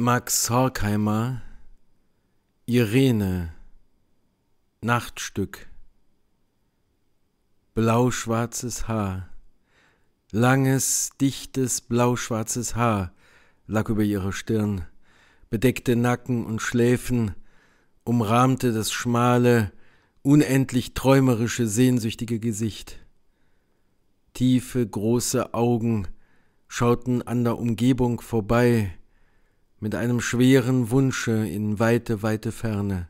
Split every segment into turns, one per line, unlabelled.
Max Horkheimer Irene Nachtstück Blauschwarzes Haar Langes, dichtes, blauschwarzes Haar lag über ihrer Stirn, bedeckte Nacken und Schläfen, umrahmte das schmale, unendlich träumerische, sehnsüchtige Gesicht. Tiefe, große Augen schauten an der Umgebung vorbei, mit einem schweren Wunsche in weite, weite Ferne.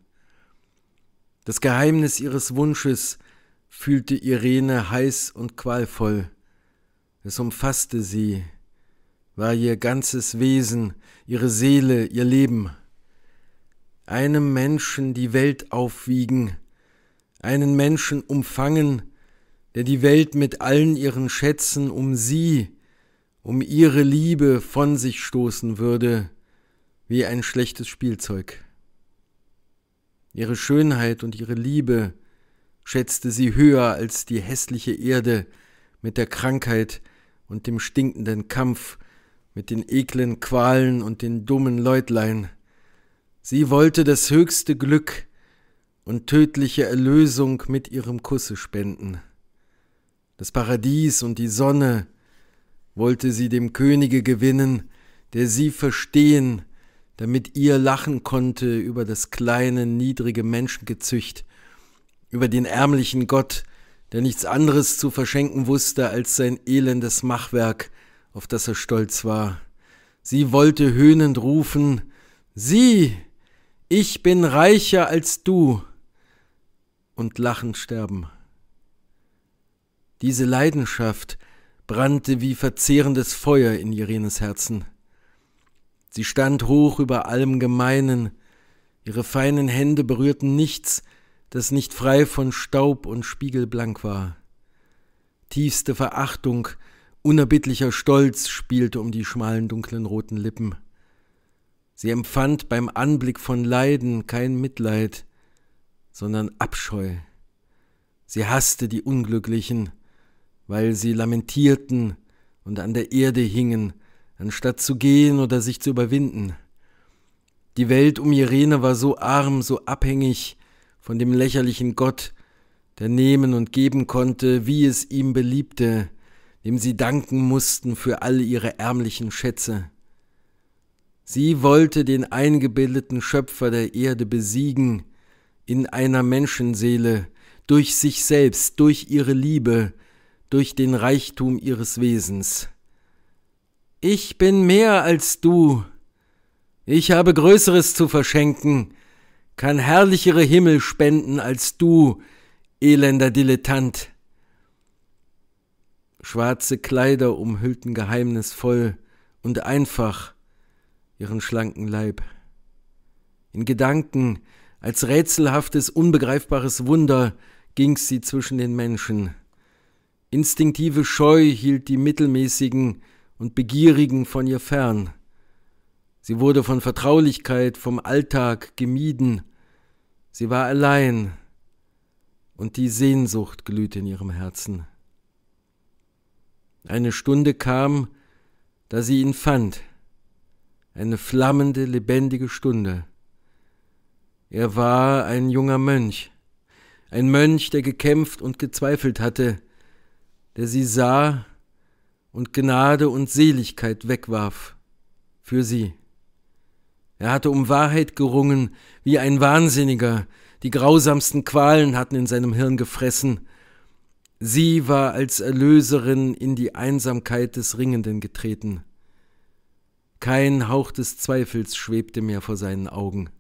Das Geheimnis ihres Wunsches fühlte Irene heiß und qualvoll. Es umfasste sie, war ihr ganzes Wesen, ihre Seele, ihr Leben. Einem Menschen die Welt aufwiegen, einen Menschen umfangen, der die Welt mit allen ihren Schätzen um sie, um ihre Liebe von sich stoßen würde, wie ein schlechtes Spielzeug. Ihre Schönheit und ihre Liebe schätzte sie höher als die hässliche Erde mit der Krankheit und dem stinkenden Kampf, mit den eklen Qualen und den dummen Leutlein. Sie wollte das höchste Glück und tödliche Erlösung mit ihrem Kusse spenden. Das Paradies und die Sonne wollte sie dem Könige gewinnen, der sie verstehen damit ihr lachen konnte über das kleine, niedrige Menschengezücht, über den ärmlichen Gott, der nichts anderes zu verschenken wusste als sein elendes Machwerk, auf das er stolz war. Sie wollte höhnend rufen Sieh, ich bin reicher als du und lachend sterben. Diese Leidenschaft brannte wie verzehrendes Feuer in Irenes Herzen. Sie stand hoch über allem Gemeinen, ihre feinen Hände berührten nichts, das nicht frei von Staub und spiegelblank war. Tiefste Verachtung, unerbittlicher Stolz spielte um die schmalen dunklen roten Lippen. Sie empfand beim Anblick von Leiden kein Mitleid, sondern Abscheu. Sie hasste die Unglücklichen, weil sie lamentierten und an der Erde hingen, anstatt zu gehen oder sich zu überwinden. Die Welt um Irene war so arm, so abhängig von dem lächerlichen Gott, der nehmen und geben konnte, wie es ihm beliebte, dem sie danken mussten für alle ihre ärmlichen Schätze. Sie wollte den eingebildeten Schöpfer der Erde besiegen, in einer Menschenseele, durch sich selbst, durch ihre Liebe, durch den Reichtum ihres Wesens. Ich bin mehr als du. Ich habe Größeres zu verschenken, kann herrlichere Himmel spenden als du, elender Dilettant. Schwarze Kleider umhüllten geheimnisvoll und einfach ihren schlanken Leib. In Gedanken, als rätselhaftes, unbegreifbares Wunder, ging sie zwischen den Menschen. Instinktive Scheu hielt die mittelmäßigen, und Begierigen von ihr fern. Sie wurde von Vertraulichkeit, vom Alltag gemieden. Sie war allein und die Sehnsucht glühte in ihrem Herzen. Eine Stunde kam, da sie ihn fand, eine flammende, lebendige Stunde. Er war ein junger Mönch, ein Mönch, der gekämpft und gezweifelt hatte, der sie sah und Gnade und Seligkeit wegwarf für sie. Er hatte um Wahrheit gerungen, wie ein Wahnsinniger, die grausamsten Qualen hatten in seinem Hirn gefressen. Sie war als Erlöserin in die Einsamkeit des Ringenden getreten. Kein Hauch des Zweifels schwebte mehr vor seinen Augen.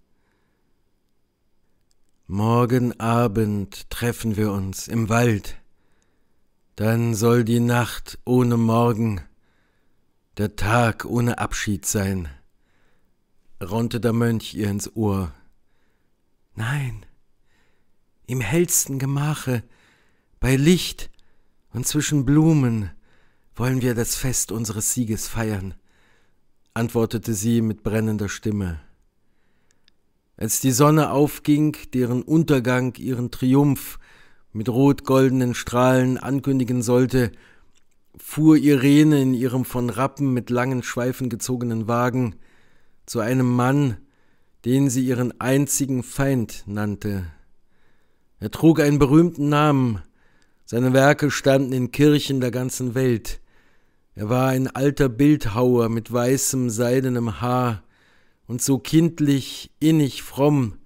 Morgen Abend treffen wir uns im Wald, dann soll die Nacht ohne Morgen, der Tag ohne Abschied sein, raunte der Mönch ihr ins Ohr. Nein, im hellsten Gemache, bei Licht und zwischen Blumen wollen wir das Fest unseres Sieges feiern, antwortete sie mit brennender Stimme. Als die Sonne aufging, deren Untergang ihren Triumph mit rot-goldenen Strahlen ankündigen sollte, fuhr Irene in ihrem von Rappen mit langen Schweifen gezogenen Wagen zu einem Mann, den sie ihren einzigen Feind nannte. Er trug einen berühmten Namen, seine Werke standen in Kirchen der ganzen Welt. Er war ein alter Bildhauer mit weißem, seidenem Haar und so kindlich, innig fromm,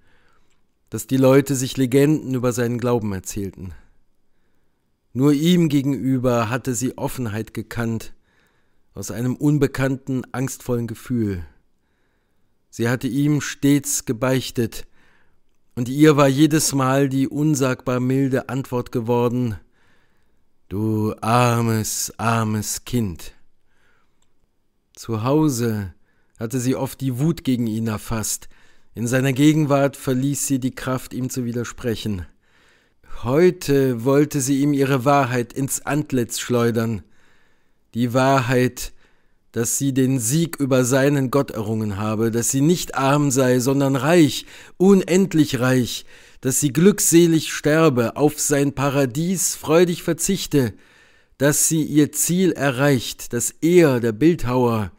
dass die Leute sich Legenden über seinen Glauben erzählten. Nur ihm gegenüber hatte sie Offenheit gekannt, aus einem unbekannten, angstvollen Gefühl. Sie hatte ihm stets gebeichtet, und ihr war jedes Mal die unsagbar milde Antwort geworden Du armes, armes Kind. Zu Hause hatte sie oft die Wut gegen ihn erfasst, in seiner Gegenwart verließ sie die Kraft, ihm zu widersprechen. Heute wollte sie ihm ihre Wahrheit ins Antlitz schleudern. Die Wahrheit, dass sie den Sieg über seinen Gott errungen habe, dass sie nicht arm sei, sondern reich, unendlich reich, dass sie glückselig sterbe, auf sein Paradies freudig verzichte, dass sie ihr Ziel erreicht, dass er, der Bildhauer,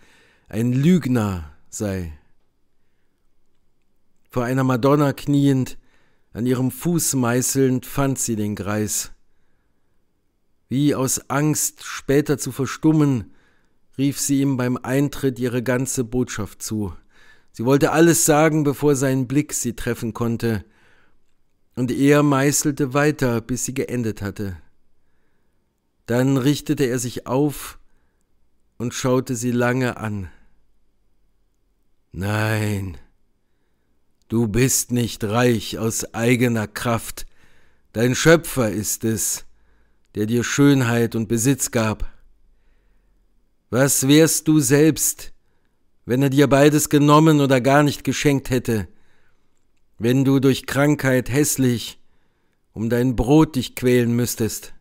ein Lügner sei vor einer Madonna kniend, an ihrem Fuß meißelnd, fand sie den Greis. Wie aus Angst, später zu verstummen, rief sie ihm beim Eintritt ihre ganze Botschaft zu. Sie wollte alles sagen, bevor sein Blick sie treffen konnte, und er meißelte weiter, bis sie geendet hatte. Dann richtete er sich auf und schaute sie lange an. Nein, Du bist nicht reich aus eigener Kraft, dein Schöpfer ist es, der dir Schönheit und Besitz gab. Was wärst du selbst, wenn er dir beides genommen oder gar nicht geschenkt hätte, wenn du durch Krankheit hässlich um dein Brot dich quälen müsstest?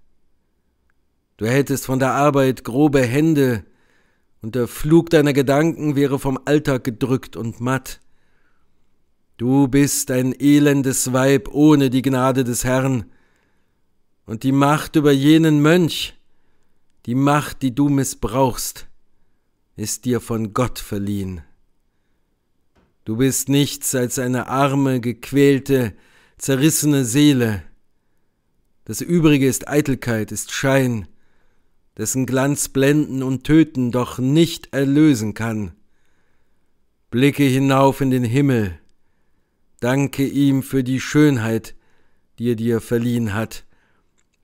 Du hättest von der Arbeit grobe Hände, und der Flug deiner Gedanken wäre vom Alltag gedrückt und matt. Du bist ein elendes Weib ohne die Gnade des Herrn, und die Macht über jenen Mönch, die Macht, die du missbrauchst, ist dir von Gott verliehen. Du bist nichts als eine arme, gequälte, zerrissene Seele. Das Übrige ist Eitelkeit, ist Schein, dessen Glanz blenden und töten, doch nicht erlösen kann. Blicke hinauf in den Himmel, Danke ihm für die Schönheit, die er dir verliehen hat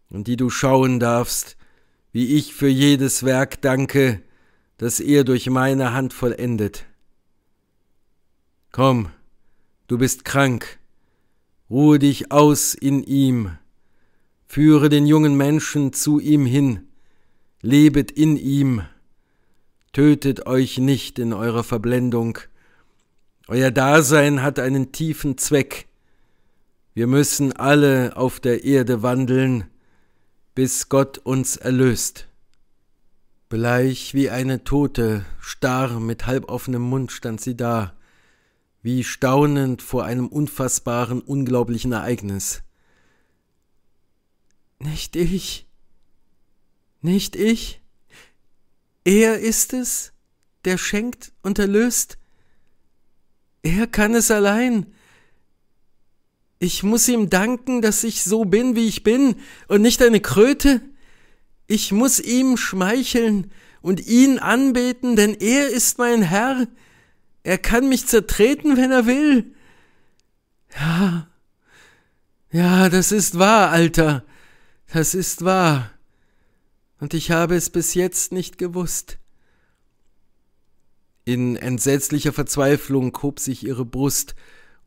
und die du schauen darfst, wie ich für jedes Werk danke, das er durch meine Hand vollendet. Komm, du bist krank, ruhe dich aus in ihm, führe den jungen Menschen zu ihm hin, lebet in ihm, tötet euch nicht in eurer Verblendung, euer Dasein hat einen tiefen Zweck. Wir müssen alle auf der Erde wandeln, bis Gott uns erlöst. Bleich wie eine Tote, starr mit halboffenem Mund stand sie da, wie staunend vor einem unfassbaren, unglaublichen Ereignis. Nicht ich. Nicht ich. Er ist es, der schenkt und erlöst. Er kann es allein. Ich muss ihm danken, dass ich so bin, wie ich bin, und nicht eine Kröte. Ich muss ihm schmeicheln und ihn anbeten, denn er ist mein Herr. Er kann mich zertreten, wenn er will. Ja, ja, das ist wahr, Alter, das ist wahr. Und ich habe es bis jetzt nicht gewusst. In entsetzlicher Verzweiflung hob sich ihre Brust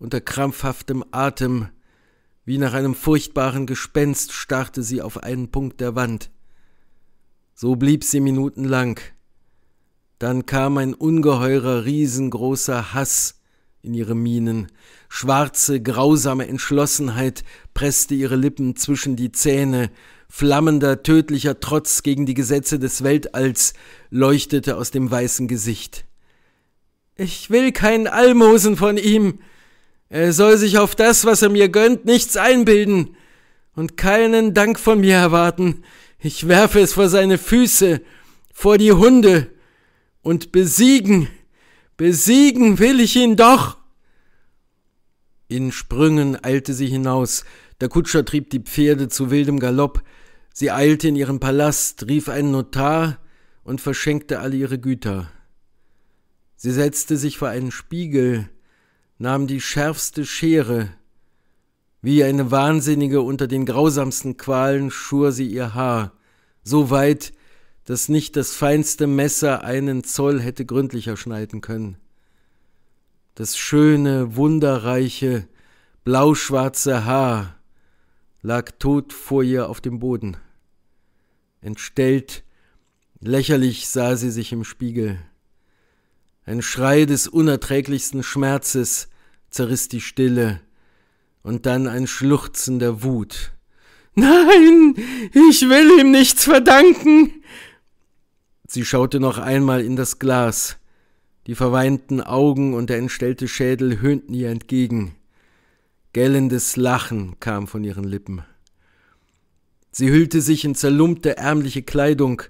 unter krampfhaftem Atem. Wie nach einem furchtbaren Gespenst starrte sie auf einen Punkt der Wand. So blieb sie minutenlang. Dann kam ein ungeheurer, riesengroßer Hass in ihre Mienen. Schwarze, grausame Entschlossenheit presste ihre Lippen zwischen die Zähne. Flammender, tödlicher Trotz gegen die Gesetze des Weltalls leuchtete aus dem weißen Gesicht. Ich will kein Almosen von ihm. Er soll sich auf das, was er mir gönnt, nichts einbilden und keinen Dank von mir erwarten. Ich werfe es vor seine Füße, vor die Hunde und besiegen, besiegen will ich ihn doch. In Sprüngen eilte sie hinaus, der Kutscher trieb die Pferde zu wildem Galopp, sie eilte in ihren Palast, rief einen Notar und verschenkte alle ihre Güter. Sie setzte sich vor einen Spiegel, nahm die schärfste Schere, wie eine Wahnsinnige unter den grausamsten Qualen schur sie ihr Haar, so weit, dass nicht das feinste Messer einen Zoll hätte gründlicher schneiden können. Das schöne, wunderreiche, blauschwarze Haar lag tot vor ihr auf dem Boden. Entstellt, lächerlich sah sie sich im Spiegel. Ein Schrei des unerträglichsten Schmerzes zerriss die Stille, und dann ein Schluchzen der Wut. Nein, ich will ihm nichts verdanken. Sie schaute noch einmal in das Glas. Die verweinten Augen und der entstellte Schädel höhnten ihr entgegen. Gellendes Lachen kam von ihren Lippen. Sie hüllte sich in zerlumpte ärmliche Kleidung,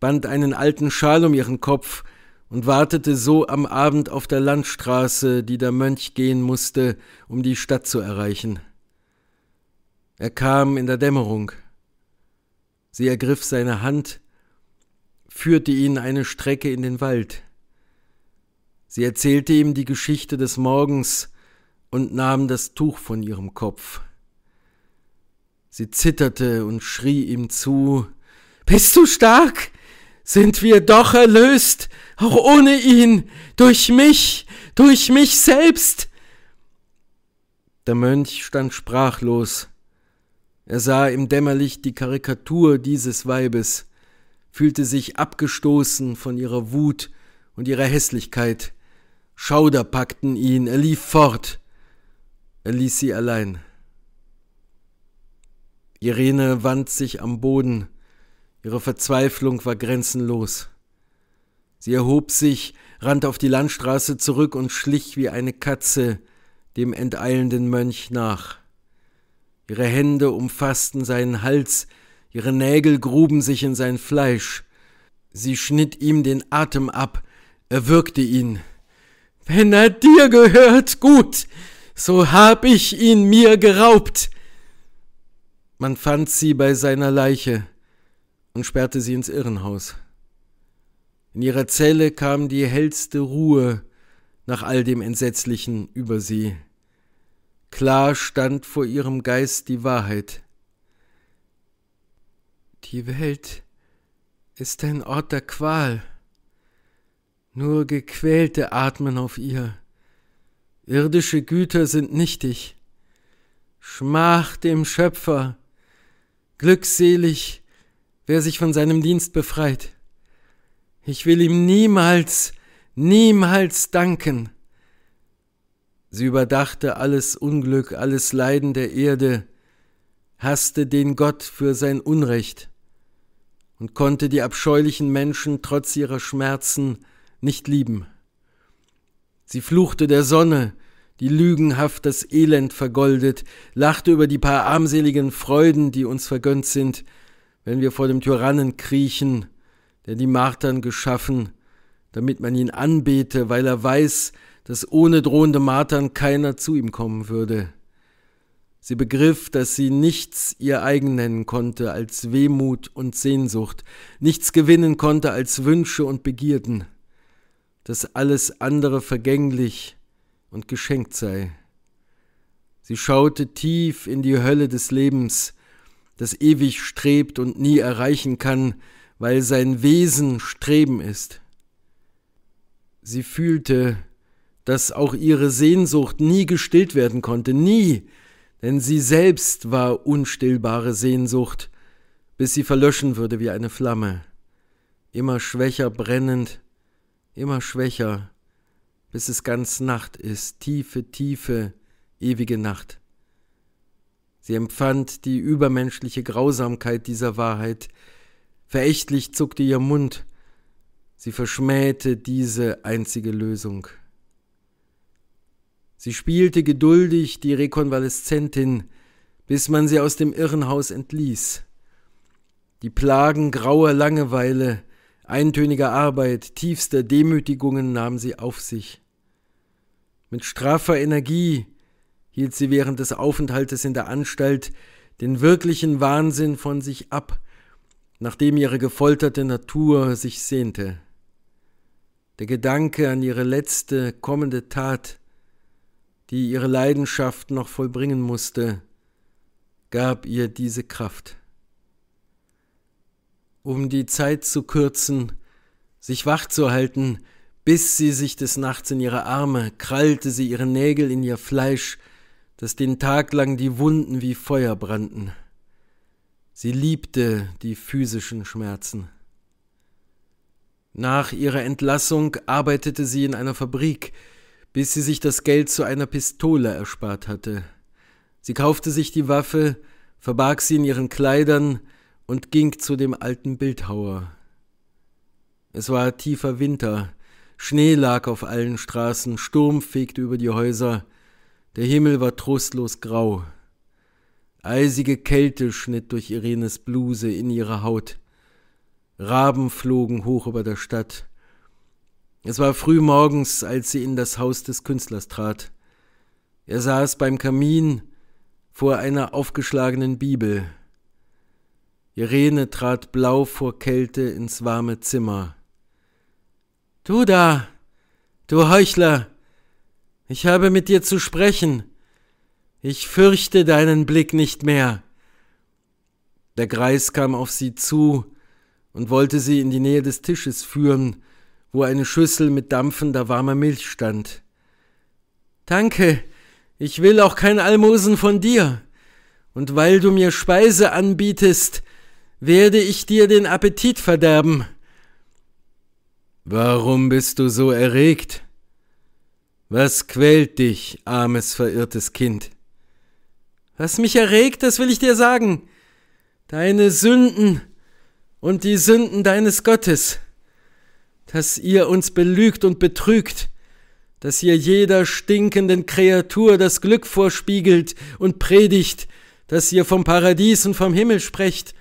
band einen alten Schal um ihren Kopf und wartete so am Abend auf der Landstraße, die der Mönch gehen musste, um die Stadt zu erreichen. Er kam in der Dämmerung. Sie ergriff seine Hand, führte ihn eine Strecke in den Wald. Sie erzählte ihm die Geschichte des Morgens und nahm das Tuch von ihrem Kopf. Sie zitterte und schrie ihm zu Bist du stark? sind wir doch erlöst, auch ohne ihn, durch mich, durch mich selbst. Der Mönch stand sprachlos. Er sah im Dämmerlicht die Karikatur dieses Weibes, fühlte sich abgestoßen von ihrer Wut und ihrer Hässlichkeit. Schauder packten ihn, er lief fort. Er ließ sie allein. Irene wand sich am Boden, Ihre Verzweiflung war grenzenlos. Sie erhob sich, rannte auf die Landstraße zurück und schlich wie eine Katze dem enteilenden Mönch nach. Ihre Hände umfassten seinen Hals, ihre Nägel gruben sich in sein Fleisch. Sie schnitt ihm den Atem ab, erwürgte ihn. Wenn er dir gehört, gut, so hab ich ihn mir geraubt. Man fand sie bei seiner Leiche und sperrte sie ins Irrenhaus. In ihrer Zelle kam die hellste Ruhe nach all dem Entsetzlichen über sie. Klar stand vor ihrem Geist die Wahrheit. Die Welt ist ein Ort der Qual. Nur Gequälte atmen auf ihr. Irdische Güter sind nichtig. Schmach dem Schöpfer. Glückselig wer sich von seinem Dienst befreit. Ich will ihm niemals, niemals danken. Sie überdachte alles Unglück, alles Leiden der Erde, hasste den Gott für sein Unrecht und konnte die abscheulichen Menschen trotz ihrer Schmerzen nicht lieben. Sie fluchte der Sonne, die lügenhaft das Elend vergoldet, lachte über die paar armseligen Freuden, die uns vergönnt sind, wenn wir vor dem Tyrannen kriechen, der die Martern geschaffen, damit man ihn anbete, weil er weiß, dass ohne drohende Martern keiner zu ihm kommen würde. Sie begriff, dass sie nichts ihr eigen nennen konnte als Wehmut und Sehnsucht, nichts gewinnen konnte als Wünsche und Begierden, dass alles andere vergänglich und geschenkt sei. Sie schaute tief in die Hölle des Lebens, das ewig strebt und nie erreichen kann, weil sein Wesen Streben ist. Sie fühlte, dass auch ihre Sehnsucht nie gestillt werden konnte, nie, denn sie selbst war unstillbare Sehnsucht, bis sie verlöschen würde wie eine Flamme, immer schwächer brennend, immer schwächer, bis es ganz Nacht ist, tiefe, tiefe, ewige Nacht. Sie empfand die übermenschliche Grausamkeit dieser Wahrheit. Verächtlich zuckte ihr Mund. Sie verschmähte diese einzige Lösung. Sie spielte geduldig die Rekonvaleszentin, bis man sie aus dem Irrenhaus entließ. Die Plagen grauer Langeweile, eintöniger Arbeit, tiefster Demütigungen nahm sie auf sich. Mit straffer Energie hielt sie während des Aufenthaltes in der Anstalt den wirklichen Wahnsinn von sich ab, nachdem ihre gefolterte Natur sich sehnte. Der Gedanke an ihre letzte kommende Tat, die ihre Leidenschaft noch vollbringen musste, gab ihr diese Kraft. Um die Zeit zu kürzen, sich wach zu halten, biss sie sich des Nachts in ihre Arme, krallte sie ihre Nägel in ihr Fleisch, dass den Tag lang die Wunden wie Feuer brannten. Sie liebte die physischen Schmerzen. Nach ihrer Entlassung arbeitete sie in einer Fabrik, bis sie sich das Geld zu einer Pistole erspart hatte. Sie kaufte sich die Waffe, verbarg sie in ihren Kleidern und ging zu dem alten Bildhauer. Es war tiefer Winter, Schnee lag auf allen Straßen, Sturm fegte über die Häuser, der Himmel war trostlos grau. Eisige Kälte schnitt durch Irenes Bluse in ihre Haut. Raben flogen hoch über der Stadt. Es war früh morgens, als sie in das Haus des Künstlers trat. Er saß beim Kamin vor einer aufgeschlagenen Bibel. Irene trat blau vor Kälte ins warme Zimmer. Du da, du Heuchler, ich habe mit dir zu sprechen. Ich fürchte deinen Blick nicht mehr. Der Greis kam auf sie zu und wollte sie in die Nähe des Tisches führen, wo eine Schüssel mit dampfender warmer Milch stand. Danke, ich will auch kein Almosen von dir. Und weil du mir Speise anbietest, werde ich dir den Appetit verderben. Warum bist du so erregt? Was quält dich, armes, verirrtes Kind? Was mich erregt, das will ich dir sagen. Deine Sünden und die Sünden deines Gottes, dass ihr uns belügt und betrügt, dass ihr jeder stinkenden Kreatur das Glück vorspiegelt und predigt, dass ihr vom Paradies und vom Himmel sprecht,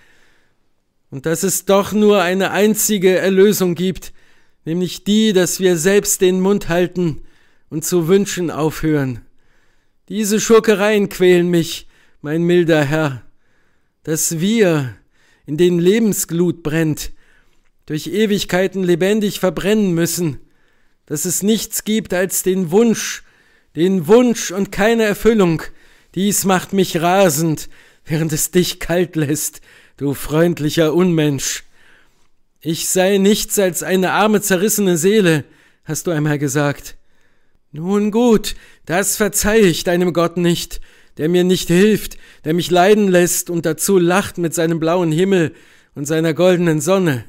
und dass es doch nur eine einzige Erlösung gibt, nämlich die, dass wir selbst den Mund halten, und zu wünschen aufhören. Diese Schurkereien quälen mich, mein milder Herr, dass wir, in denen Lebensglut brennt, durch Ewigkeiten lebendig verbrennen müssen, dass es nichts gibt als den Wunsch, den Wunsch und keine Erfüllung. Dies macht mich rasend, während es dich kalt lässt, du freundlicher Unmensch. Ich sei nichts als eine arme, zerrissene Seele, hast du einmal gesagt. Nun gut, das verzeihe ich deinem Gott nicht, der mir nicht hilft, der mich leiden lässt und dazu lacht mit seinem blauen Himmel und seiner goldenen Sonne.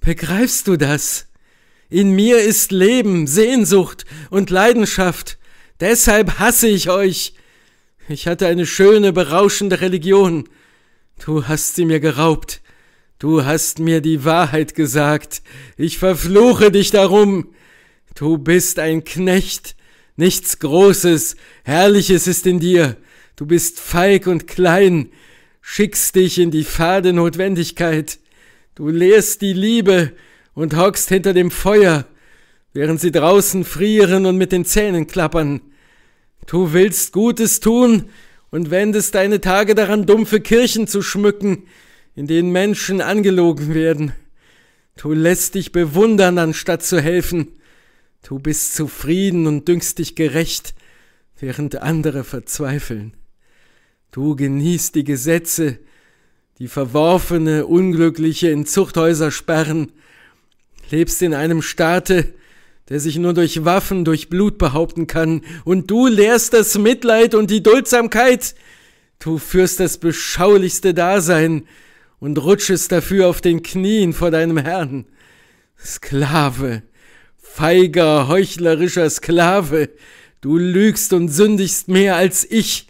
Begreifst du das? In mir ist Leben, Sehnsucht und Leidenschaft. Deshalb hasse ich euch. Ich hatte eine schöne, berauschende Religion. Du hast sie mir geraubt. Du hast mir die Wahrheit gesagt. Ich verfluche dich darum. Du bist ein Knecht, nichts Großes, Herrliches ist in dir, du bist feig und klein, schickst dich in die fade Notwendigkeit, du lehrst die Liebe und hockst hinter dem Feuer, während sie draußen frieren und mit den Zähnen klappern. Du willst Gutes tun und wendest deine Tage daran, dumpfe Kirchen zu schmücken, in denen Menschen angelogen werden. Du lässt dich bewundern, anstatt zu helfen. Du bist zufrieden und dünkst dich gerecht, während andere verzweifeln. Du genießt die Gesetze, die verworfene, unglückliche in Zuchthäuser sperren, lebst in einem Staate, der sich nur durch Waffen, durch Blut behaupten kann, und du lehrst das Mitleid und die Duldsamkeit, du führst das beschaulichste Dasein und rutschest dafür auf den Knien vor deinem Herrn. Sklave, Feiger, heuchlerischer Sklave, du lügst und sündigst mehr als ich,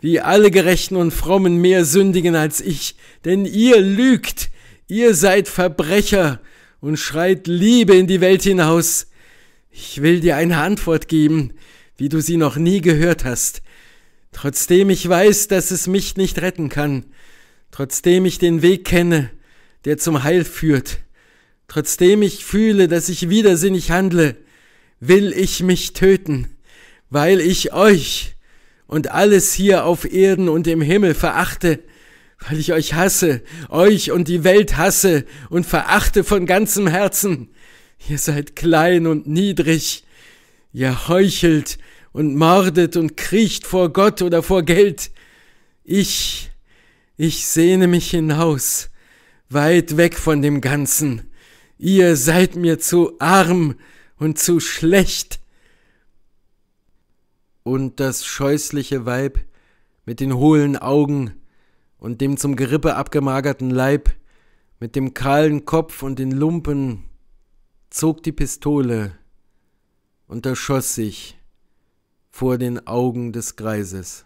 wie alle Gerechten und Frommen mehr sündigen als ich, denn ihr lügt, ihr seid Verbrecher und schreit Liebe in die Welt hinaus. Ich will dir eine Antwort geben, wie du sie noch nie gehört hast. Trotzdem ich weiß, dass es mich nicht retten kann, trotzdem ich den Weg kenne, der zum Heil führt, Trotzdem ich fühle, dass ich widersinnig handle, will ich mich töten, weil ich euch und alles hier auf Erden und im Himmel verachte, weil ich euch hasse, euch und die Welt hasse und verachte von ganzem Herzen. Ihr seid klein und niedrig, ihr heuchelt und mordet und kriecht vor Gott oder vor Geld. Ich, ich sehne mich hinaus, weit weg von dem Ganzen ihr seid mir zu arm und zu schlecht. Und das scheußliche Weib mit den hohlen Augen und dem zum Gerippe abgemagerten Leib, mit dem kahlen Kopf und den Lumpen, zog die Pistole und erschoss sich vor den Augen des Greises.